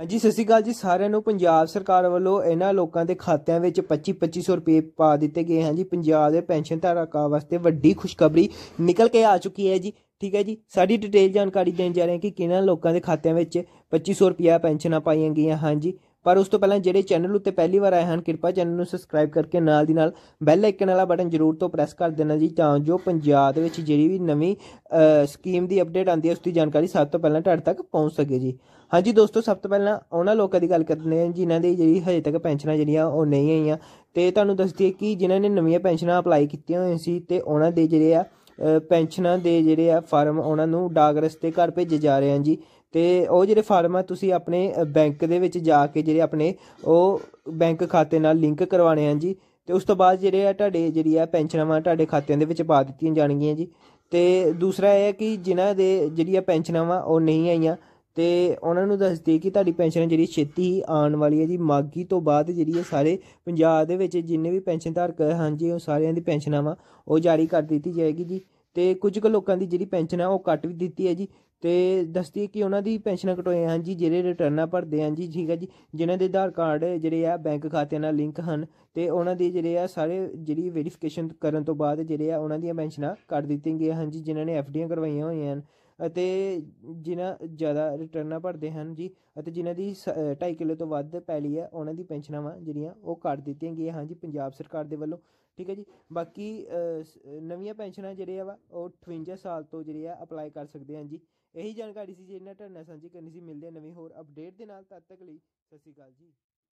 ਹਾਂਜੀ ਸਤਿ ਸ਼੍ਰੀ ਅਕਾਲ ਜੀ ਸਾਰਿਆਂ ਨੂੰ ਪੰਜਾਬ ਸਰਕਾਰ ਵੱਲੋਂ ਇਹਨਾਂ ਲੋਕਾਂ ਦੇ ਖਾਤਿਆਂ ਵਿੱਚ 25-2500 ਰੁਪਏ ਪਾ ਦਿੱਤੇ ਗਏ ਹਨ ਜੀ ਪੰਜਾਬ ਦੇ ਪੈਨਸ਼ਨ ਧਾਰਕਾਂ ਵਾਸਤੇ ਵੱਡੀ ਖੁਸ਼ਖਬਰੀ ਨਿਕਲ ਕੇ ਆ ਚੁੱਕੀ ਹੈ ਜੀ ਠੀਕ ਹੈ ਜੀ ਸਾਡੀ ਡਿਟੇਲ ਜਾਣਕਾਰੀ ਦੇਣ ਜਾ ਰਹੇ ਹਾਂ ਕਿ ਕਿਹਨਾਂ ਲੋਕਾਂ ਦੇ ਖਾਤਿਆਂ ਵਿੱਚ 2500 ਰੁਪਏ ਪੈਨਸ਼ਨਾਂ ਪਾਈਆਂ ਗਈਆਂ ਹਨ ਜੀ ਪਰ ਉਸ ਤੋਂ ਪਹਿਲਾਂ ਜਿਹੜੇ ਚੈਨਲ ਉੱਤੇ ਪਹਿਲੀ ਵਾਰ ਆਏ ਹਨ ਕਿਰਪਾ ਚੈਨਲ ਨੂੰ ਸਬਸਕ੍ਰਾਈਬ ਕਰਕੇ ਨਾਲ ਦੀ ਨਾਲ ਬੈਲ ਆਈਕਨ ਵਾਲਾ ਬਟਨ ਜ਼ਰੂਰ ਤੋਂ ਪ੍ਰੈਸ ਕਰ ਦੇਣਾ ਜੀ ਤਾਂ ਜੋ ਪੰਜਾਬ ਦੇ ਵਿੱਚ ਜਿਹੜੀ ਵੀ ਨਵੀਂ ਸਕੀਮ ਦੀ ਅਪਡੇਟ ਆਉਂਦੀ ਹੈ ਉਸ ਦੀ ਜਾਣਕਾਰੀ ਸਭ ਤੋਂ ਪਹਿਲਾਂ ਤੁਹਾਡੇ ਤੱਕ ਪਹੁੰਚ ਸਕੇ ਜੀ ਹਾਂਜੀ ਦੋਸਤੋ ਸਭ ਤੋਂ ਪਹਿਲਾਂ ਉਹਨਾਂ ਲੋਕਾਂ ਦੀ ਗੱਲ ਕਰਦੇ ਹਾਂ ਜਿਨ੍ਹਾਂ ਦੀ ਜਿਹੜੀ ਹਜੇ ਤੱਕ ਪੈਨਸ਼ਨਾਂ ਜਿਹੜੀਆਂ ਉਹ ਨਹੀਂ ਆਈਆਂ ਤੇ ਤੁਹਾਨੂੰ ਦੱਸ ਦਈਏ ਕਿ ਜਿਨ੍ਹਾਂ ਨੇ ਨਵੀਆਂ ਪੈਨਸ਼ਨਾਂ ਅਪਲਾਈ ਕੀਤੀਆਂ ਹੋਈਆਂ ਸੀ ਤੇ ਉਹਨਾਂ ਦੇ ਜਿਹੜੇ ਆ ਪੈਨਸ਼ਨਾਂ ਦੇ ਜਿਹੜੇ ਆ ਫਾਰਮ ਉਹਨਾਂ ਨੂੰ ਡਾਕ ਰਸਤੇ ਘਰ ਭੇਜੇ ਜਾ ਰਹੇ ਹਨ ਜੀ ਤੇ ਉਹ ਜਿਹੜੇ ਫਾਰਮ ਆ ਤੁਸੀਂ ਆਪਣੇ ਬੈਂਕ ਦੇ ਵਿੱਚ ਜਾ ਕੇ ਜਿਹੜੇ ਆਪਣੇ ਉਹ ਬੈਂਕ ਖਾਤੇ ਨਾਲ ਲਿੰਕ ਕਰਵਾਣੇ ਆ ਜੀ ਤੇ ਉਸ ਤੋਂ ਬਾਅਦ ਜਿਹੜੇ ਆ ਤੁਹਾਡੇ ਜਿਹੜੀ ਆ ਪੈਨਸ਼ਨਾਂ ਵਾ ਤੁਹਾਡੇ ਖਾਤਿਆਂ ਦੇ ਵਿੱਚ ਪਾ ਦਿੱਤੀਆਂ ਜਾਣਗੀਆਂ ਜੀ ਤੇ ਦੂਸਰਾ ਇਹ ਹੈ ਕਿ ਜਿਨ੍ਹਾਂ ਦੇ ਜਿਹੜੀਆਂ ਪੈਨਸ਼ਨਾਂ ਵਾ ਉਹ ਨਹੀਂ ਆਈਆਂ ਤੇ ਉਹਨਾਂ ਨੂੰ ਦੱਸ ਦਈਏ ਕਿ ਤੁਹਾਡੀ ਪੈਨਸ਼ਨ ਜਿਹੜੀ ਛੇਤੀ ਹੀ ਆਉਣ ਵਾਲੀ ਹੈ ਜੀ ਮਾਗੀ ਤੋਂ ਬਾਅਦ ਜਿਹੜੀ ਹੈ ਸਾਰੇ ਪੰਜਾਬ ਦੇ ਵਿੱਚ ਜਿੰਨੇ ਵੀ ਪੈਨਸ਼ਨ ਧਾਰਕ ਹਨ ਜੀ ਉਹ ਸਾਰਿਆਂ ਦੀ ਪੈਨਸ਼ਨਾਂ ਵਾ ਉਹ ਜਾਰੀ ਕਰ ਦਿੱਤੀ ਜਾਏਗੀ ਜੀ ਤੇ ਕੁਝ ਕੁ ਲੋਕਾਂ ਦੀ ਜਿਹੜੀ ਪੈਨਸ਼ਨ ਹੈ ਉਹ ਕੱਟ ਵੀ ਦਿੱਤੀ ਹੈ ਜੀ ਤੇ ਦੱਸਦੀ ਹੈ ਕਿ ਉਹਨਾਂ ਦੀ ਪੈਨਸ਼ਨਾਂ ਕਟੋਏ ਹਨ ਜੀ ਜਿਹੜੇ ਰਿਟਰਨਾਂ ਭਰਦੇ ਹਨ ਜੀ ਠੀਕ ਹੈ ਜੀ ਜਿਨ੍ਹਾਂ ਦੇ ਆਧਾਰ ਕਾਰਡ ਜਿਹੜੇ ਆ ਬੈਂਕ ਖਾਤਿਆਂ ਨਾਲ ਲਿੰਕ ਹਨ ਤੇ ਉਹਨਾਂ ਦੀ ਜਿਹੜੇ ਆ ਸਾਰੇ ਜਿਹੜੀ ਵੈਰੀਫਿਕੇਸ਼ਨ ਕਰਨ ਤੋਂ ਬਾਅਦ ਜਿਹੜੇ ਆ ਉਹਨਾਂ ਦੀਆਂ ਪੈਨਸ਼ਨਾਂ ਕੱਟ ਦਿੱਤੀਆਂ ਗਈਆਂ ਹਨ ਜੀ ਜਿਨ੍ਹਾਂ ਨੇ ਐਫਡੀਆਂ ਕਰਵਾਈਆਂ ਹੋਈਆਂ ਹਨ ਅਤੇ ਜਿਨ੍ਹਾਂ ਜ਼ਿਆਦਾ ਰਿਟਰਨਾਂ ਭਰਦੇ ਹਨ ਜੀ ਅਤੇ ਜਿਨ੍ਹਾਂ ਦੀ 2.5 ਕਿਲੋ ਤੋਂ ਵੱਧ ਪੈਲੀ ਹੈ ਉਹਨਾਂ ਦੀ ਪੈਨਸ਼ਨਾਂ ਵਾ ਜਿਹੜੀਆਂ ਉਹ ਕੱਟ ਦਿੱਤੀਆਂ ਗਈਆਂ ਹਨ ਜੀ ਪੰਜਾਬ ਸਰਕਾਰ ਦੇ ਵੱਲੋਂ ਠੀਕ ਹੈ ਜੀ ਬਾਕੀ ਨਵੀਆਂ ਪੈਨਸ਼ਨਾਂ ਜਿਹੜੇ ਆ ਵਾ ਉਹ 58 ਸਾਲ ਤੋਂ ਜਿਹੜੇ ਆ ਅਪਲਾਈ ਕਰ ਸਕਦੇ ਹਨ ਜੀ ਇਹੀ ਜਾਣਕਾਰੀ ਸੀ ਜਿਹਨਾਂ ਨਾਲ ਸਾਂਝੀ ਕਰਨੀ ਸੀ ਮਿਲਦੇ ਨਵੀਂ ਹੋਰ ਅਪਡੇਟ ਦੇ ਨਾਲ ਤਦ ਤੱਕ ਲਈ ਸਤਿ ਸ਼੍ਰੀ ਅਕਾਲ ਜੀ